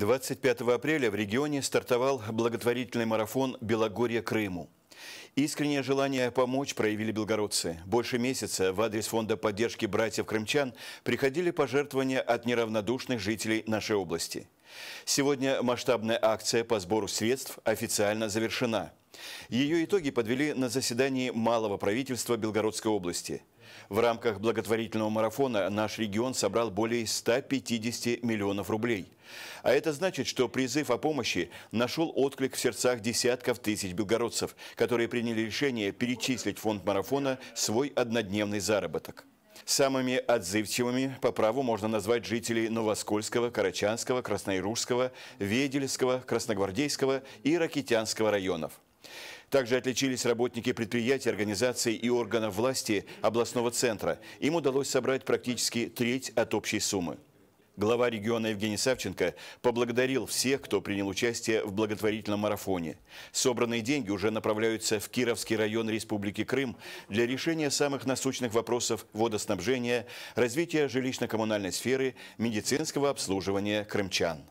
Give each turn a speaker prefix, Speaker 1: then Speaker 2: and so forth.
Speaker 1: 25 апреля в регионе стартовал благотворительный марафон «Белогорье Крыму». Искреннее желание помочь проявили белгородцы. Больше месяца в адрес фонда поддержки братьев крымчан приходили пожертвования от неравнодушных жителей нашей области. Сегодня масштабная акция по сбору средств официально завершена. Ее итоги подвели на заседании Малого правительства Белгородской области – в рамках благотворительного марафона наш регион собрал более 150 миллионов рублей. А это значит, что призыв о помощи нашел отклик в сердцах десятков тысяч белгородцев, которые приняли решение перечислить фонд марафона свой однодневный заработок. Самыми отзывчивыми по праву можно назвать жителей Новоскольского, Карачанского, Красноярушского, Ведельского, Красногвардейского и Ракетянского районов. Также отличились работники предприятий, организаций и органов власти областного центра. Им удалось собрать практически треть от общей суммы. Глава региона Евгений Савченко поблагодарил всех, кто принял участие в благотворительном марафоне. Собранные деньги уже направляются в Кировский район Республики Крым для решения самых насущных вопросов водоснабжения, развития жилищно-коммунальной сферы, медицинского обслуживания крымчан.